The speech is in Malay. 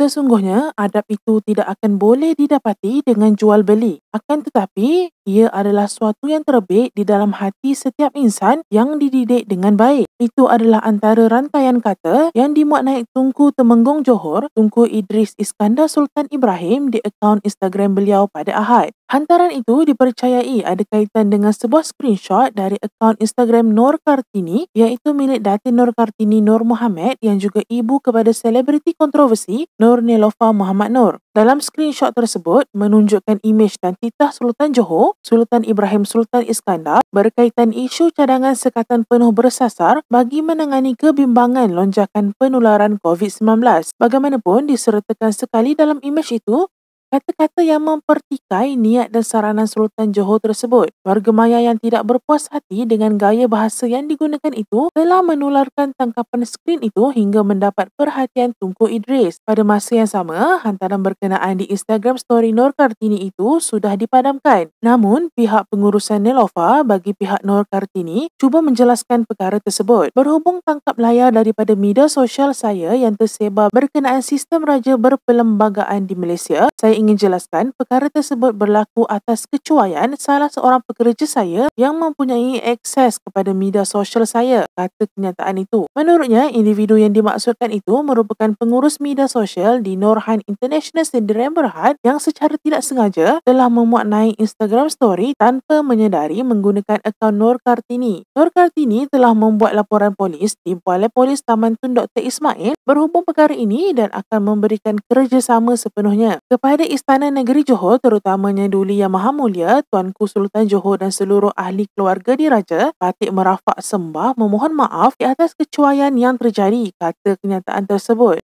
Sesungguhnya, adab itu tidak akan boleh didapati dengan jual beli. Akan tetapi, ia adalah suatu yang terbit di dalam hati setiap insan yang dididik dengan baik. Itu adalah antara rantaian kata yang dimuat naik Tunku Temenggong Johor, Tunku Idris Iskandar Sultan Ibrahim di akaun Instagram beliau pada Ahad. Hantaran itu dipercayai ada kaitan dengan sebuah screenshot dari akaun Instagram Nur Kartini iaitu milik Datin Nur Kartini Nur Muhammad yang juga ibu kepada selebriti kontroversi Nur Nelofa Muhammad Nur. Dalam screenshot tersebut menunjukkan imej dan Titah Sultan Johor, Sultan Ibrahim Sultan Iskandar berkaitan isu cadangan sekatan penuh bersasar bagi menangani kebimbangan lonjakan penularan COVID-19. Bagaimanapun disertakan sekali dalam imej itu, Kata-kata yang mempertikai niat dan saranan Sultan Johor tersebut, warga Maya yang tidak berpuas hati dengan gaya bahasa yang digunakan itu telah menularkan tangkapan skrin itu hingga mendapat perhatian Tunku Idris. Pada masa yang sama, hantaran berkenaan di Instagram story Nur Kartini itu sudah dipadamkan. Namun, pihak pengurusan Nelova bagi pihak Nur Kartini cuba menjelaskan perkara tersebut. Berhubung tangkap layar daripada media sosial saya yang tersebar berkenaan sistem raja berpelembagaan di Malaysia, saya ingin jelaskan, perkara tersebut berlaku atas kecuaian salah seorang pekerja saya yang mempunyai akses kepada media sosial saya, kata kenyataan itu. Menurutnya, individu yang dimaksudkan itu merupakan pengurus media sosial di Norhan International Sendir Berhad yang secara tidak sengaja telah memuat naik Instagram story tanpa menyedari menggunakan akaun Nor Kartini. Nor Kartini telah membuat laporan polis di Balai Polis Taman Tun Dr. Ismail berhubung perkara ini dan akan memberikan kerjasama sepenuhnya. Kepada Istana Negeri Johor terutamanya Duli Yang Maha Mulia, Tuanku Sultan Johor dan seluruh ahli keluarga diraja, Patik Merafak Sembah memohon maaf di atas kecuaian yang terjadi, kata kenyataan tersebut.